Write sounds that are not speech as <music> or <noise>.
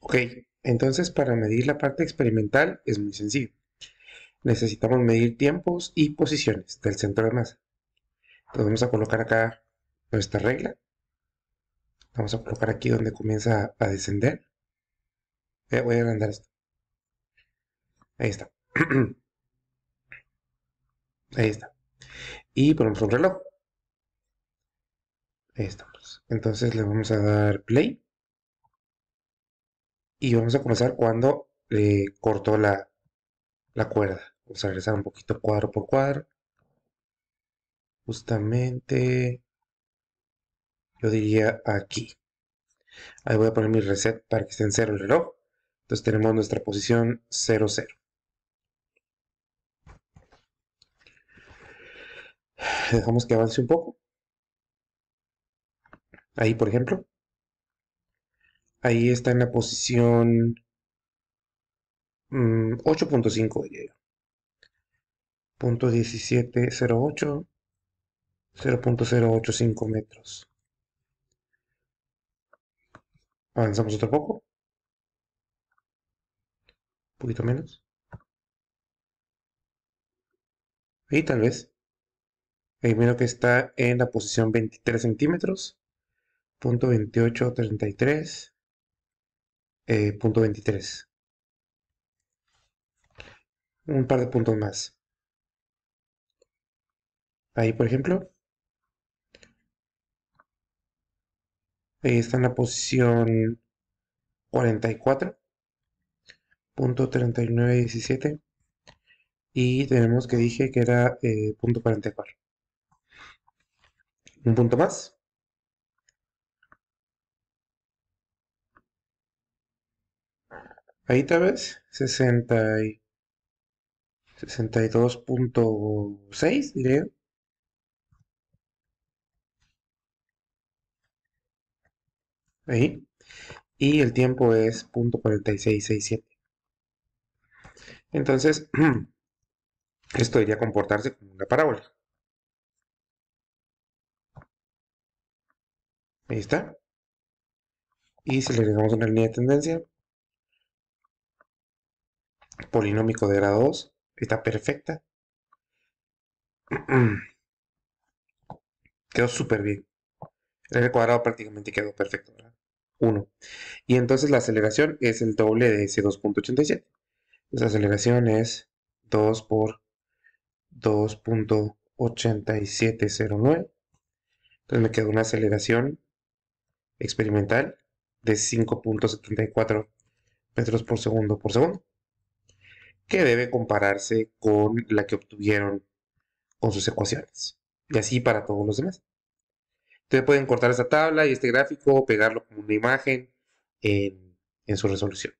Ok, entonces para medir la parte experimental es muy sencillo. Necesitamos medir tiempos y posiciones del centro de masa. Entonces vamos a colocar acá nuestra regla. Vamos a colocar aquí donde comienza a descender. Voy a agrandar esto. Ahí está. <clears throat> Ahí está. Y ponemos un reloj. Ahí estamos. Entonces le vamos a dar play y vamos a comenzar cuando le cortó la, la cuerda. Vamos a regresar un poquito cuadro por cuadro. Justamente, yo diría aquí. Ahí voy a poner mi reset para que esté en cero el reloj. Entonces tenemos nuestra posición 0, 0. Dejamos que avance un poco. Ahí, por ejemplo. Ahí está en la posición 8.5 mm, diría Punto 1708, 0.085 metros. Avanzamos otro poco. Un poquito menos. Ahí tal vez. Ahí miro que está en la posición 23 centímetros. Punto 2833. Eh, punto 23. Un par de puntos más. Ahí, por ejemplo, ahí está en la posición 44, punto 39, 17. Y tenemos que dije que era eh, punto 44. Un punto más. Ahí tal vez y 62.6 diría. Ahí. Y el tiempo es .4667. Entonces, <clears throat> esto debería comportarse como una parábola. Ahí está. Y si le agregamos una línea de tendencia, polinómico de grado 2. Está perfecta. <clears throat> Quedó súper bien. El cuadrado prácticamente quedó perfecto, 1. Y entonces la aceleración es el doble de ese 2.87. La aceleración es 2 por 2.8709. Entonces me quedó una aceleración experimental de 5.74 metros por segundo por segundo que debe compararse con la que obtuvieron con sus ecuaciones. Y así para todos los demás. Ustedes pueden cortar esta tabla y este gráfico, o pegarlo como una imagen en, en su resolución.